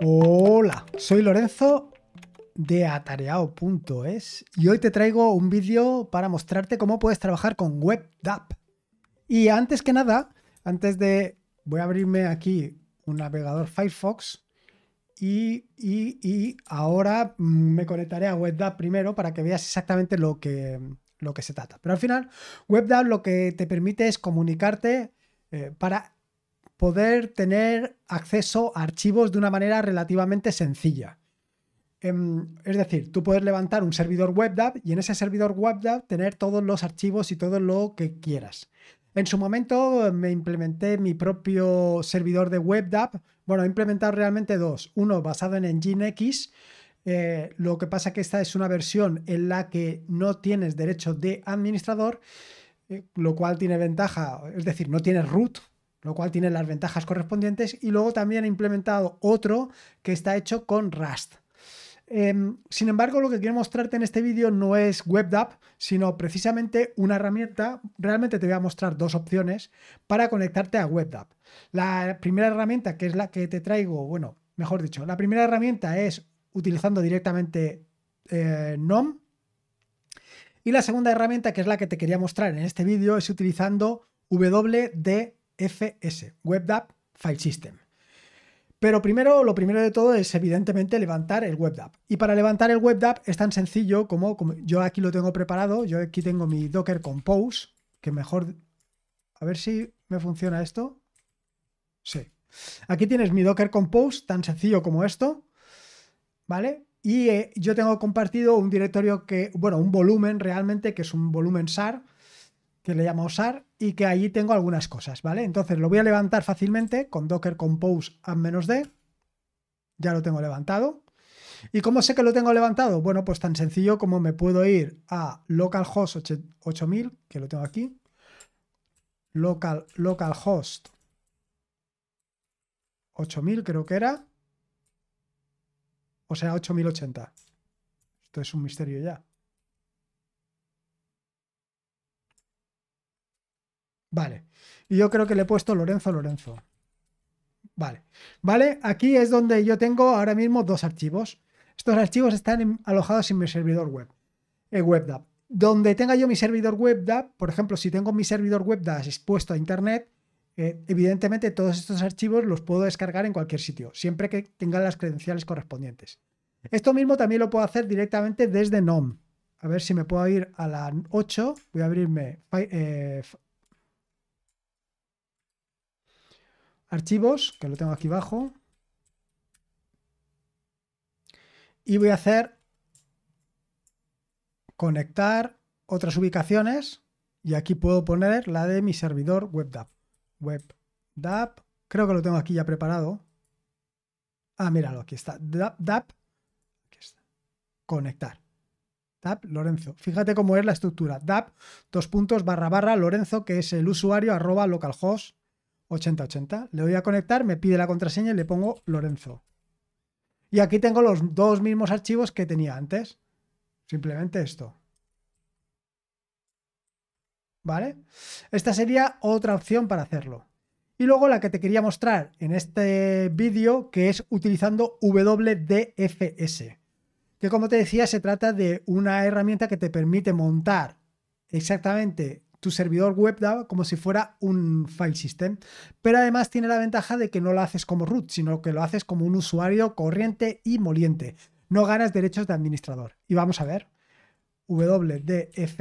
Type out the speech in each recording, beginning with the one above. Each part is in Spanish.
Hola, soy Lorenzo de atareado.es y hoy te traigo un vídeo para mostrarte cómo puedes trabajar con WebDAP. Y antes que nada, antes de... voy a abrirme aquí un navegador Firefox y, y, ahora mm, me conectaré a WebDAP primero para que veas exactamente lo que, lo que se trata. Pero al final, WebDAP lo que te permite es comunicarte eh, para poder tener acceso a archivos de una manera relativamente sencilla. Em, es decir, tú puedes levantar un servidor webdap y en ese servidor WebDAV tener todos los archivos y todo lo que quieras. En su momento me implementé mi propio servidor de webdap, Bueno, he implementado realmente dos. Uno basado en Nginx. Eh, lo que pasa que esta es una versión en la que no tienes derecho de administrador, eh, lo cual tiene ventaja. Es decir, no tienes root, lo cual tiene las ventajas correspondientes. Y luego también he implementado otro que está hecho con Rust. Em, sin embargo, lo que quiero mostrarte en este vídeo no es WebDAV, sino precisamente una herramienta. Realmente te voy a mostrar dos opciones para conectarte a WebDAV. La primera herramienta, que es la que te traigo, bueno, mejor dicho, la primera herramienta es utilizando directamente eh, NOM. Y la segunda herramienta, que es la que te quería mostrar en este vídeo, es utilizando WD fs webdap File System. Pero primero, lo primero de todo es evidentemente levantar el webdap Y para levantar el webdap es tan sencillo como, como, yo aquí lo tengo preparado. Yo aquí tengo mi Docker Compose, que mejor. A ver si me funciona esto. Sí. Aquí tienes mi Docker Compose, tan sencillo como esto. ¿Vale? Y eh, yo tengo compartido un directorio que, bueno, un volumen realmente, que es un volumen SAR que le llamo OSAR, y que allí tengo algunas cosas, ¿vale? Entonces lo voy a levantar fácilmente con docker compose a d. Ya lo tengo levantado. ¿Y cómo sé que lo tengo levantado? Bueno, pues tan sencillo como me puedo ir a localhost 8000, que lo tengo aquí. Local, localhost 8000 creo que era. O sea, 8080. Esto es un misterio ya. Vale. Y yo creo que le he puesto Lorenzo Lorenzo. Vale. Vale, aquí es donde yo tengo ahora mismo dos archivos. Estos archivos están alojados en mi servidor web, en WebDAV. Donde tenga yo mi servidor WebDAV, por ejemplo, si tengo mi servidor WebDAV expuesto a internet, eh, evidentemente todos estos archivos los puedo descargar en cualquier sitio, siempre que tengan las credenciales correspondientes. Esto mismo también lo puedo hacer directamente desde NOM. A ver si me puedo ir a la 8. Voy a abrirme eh, archivos, que lo tengo aquí abajo. Y voy a hacer conectar otras ubicaciones y aquí puedo poner la de mi servidor webdap webdap, creo que lo tengo aquí ya preparado. Ah, míralo, aquí está. DAP, Conectar. DAP Lorenzo. Fíjate cómo es la estructura. DAP, dos puntos, barra, barra, Lorenzo, que es el usuario, arroba, localhost, 8080. Le voy a conectar, me pide la contraseña y le pongo Lorenzo. Y aquí tengo los dos mismos archivos que tenía antes. Simplemente esto. ¿Vale? Esta sería otra opción para hacerlo. Y luego la que te quería mostrar en este vídeo, que es utilizando WDFS, que como te decía se trata de una herramienta que te permite montar exactamente tu servidor web como si fuera un file system. Pero además tiene la ventaja de que no lo haces como root, sino que lo haces como un usuario corriente y moliente. No ganas derechos de administrador. Y vamos a ver. WDF,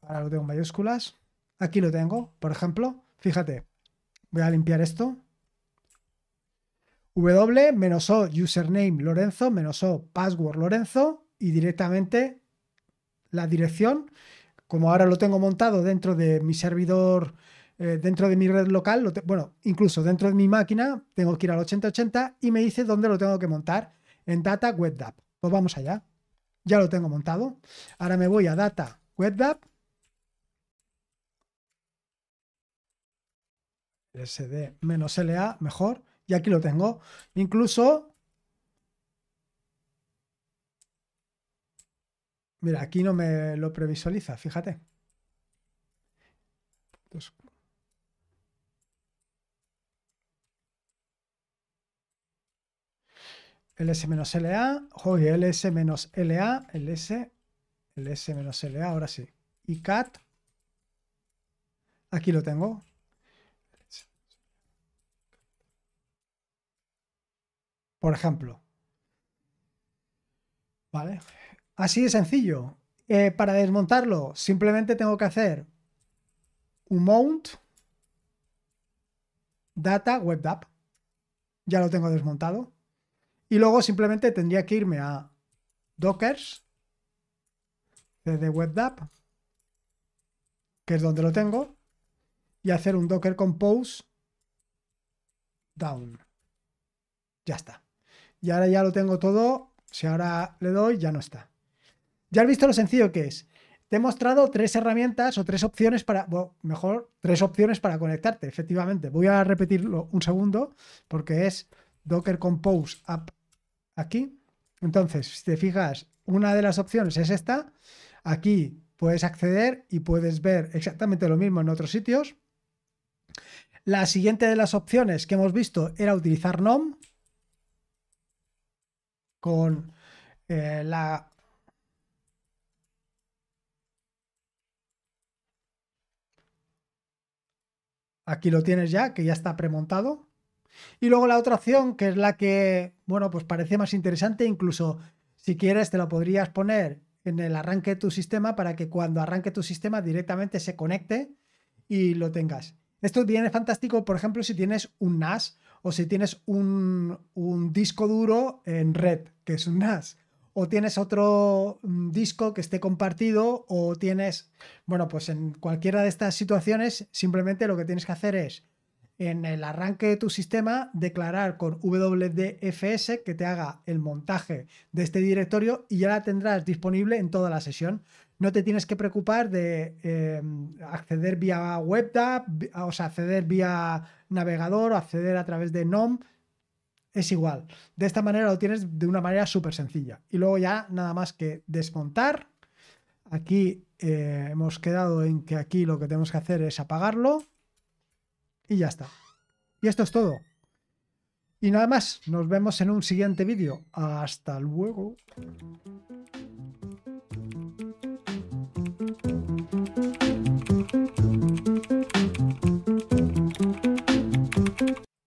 ahora lo tengo en mayúsculas. Aquí lo tengo, por ejemplo. Fíjate, voy a limpiar esto. W O username Lorenzo O password Lorenzo y directamente la dirección como ahora lo tengo montado dentro de mi servidor, eh, dentro de mi red local, bueno, incluso dentro de mi máquina, tengo que ir al 8080 y me dice dónde lo tengo que montar en Data Web Pues vamos allá. Ya lo tengo montado. Ahora me voy a Data Web SD-LA, mejor. Y aquí lo tengo. Incluso Mira, aquí no me lo previsualiza, fíjate. Entonces, ls-la, oye, ls-la, ls, la joder, ls la ls ls la ahora sí. Y cat, aquí lo tengo. Por ejemplo, ¿vale? Así de sencillo. Eh, para desmontarlo, simplemente tengo que hacer un mount data webdap Ya lo tengo desmontado. Y luego simplemente tendría que irme a dockers desde webdap, que es donde lo tengo, y hacer un docker compose down. Ya está. Y ahora ya lo tengo todo. Si ahora le doy, ya no está. Ya has visto lo sencillo que es. Te he mostrado tres herramientas o tres opciones para, mejor, tres opciones para conectarte, efectivamente. Voy a repetirlo un segundo porque es Docker Compose App aquí. Entonces, si te fijas, una de las opciones es esta. Aquí puedes acceder y puedes ver exactamente lo mismo en otros sitios. La siguiente de las opciones que hemos visto era utilizar NOM con eh, la Aquí lo tienes ya, que ya está premontado. Y luego la otra opción, que es la que, bueno, pues parece más interesante, incluso si quieres te lo podrías poner en el arranque de tu sistema para que cuando arranque tu sistema directamente se conecte y lo tengas. Esto viene fantástico, por ejemplo, si tienes un NAS o si tienes un disco duro en red, que es un NAS o tienes otro mm, disco que esté compartido o tienes, bueno, pues en cualquiera de estas situaciones simplemente lo que tienes que hacer es en el arranque de tu sistema declarar con WDFS que te haga el montaje de este directorio y ya la tendrás disponible en toda la sesión. No te tienes que preocupar de em, acceder vía WebDAV, o sea, acceder vía navegador o acceder a través de NOM, es igual. De esta manera lo tienes de una manera súper sencilla. Y luego ya nada más que desmontar. Aquí eh, hemos quedado en que aquí lo que tenemos que hacer es apagarlo. Y ya está. Y esto es todo. Y nada más, nos vemos en un siguiente vídeo. Hasta luego.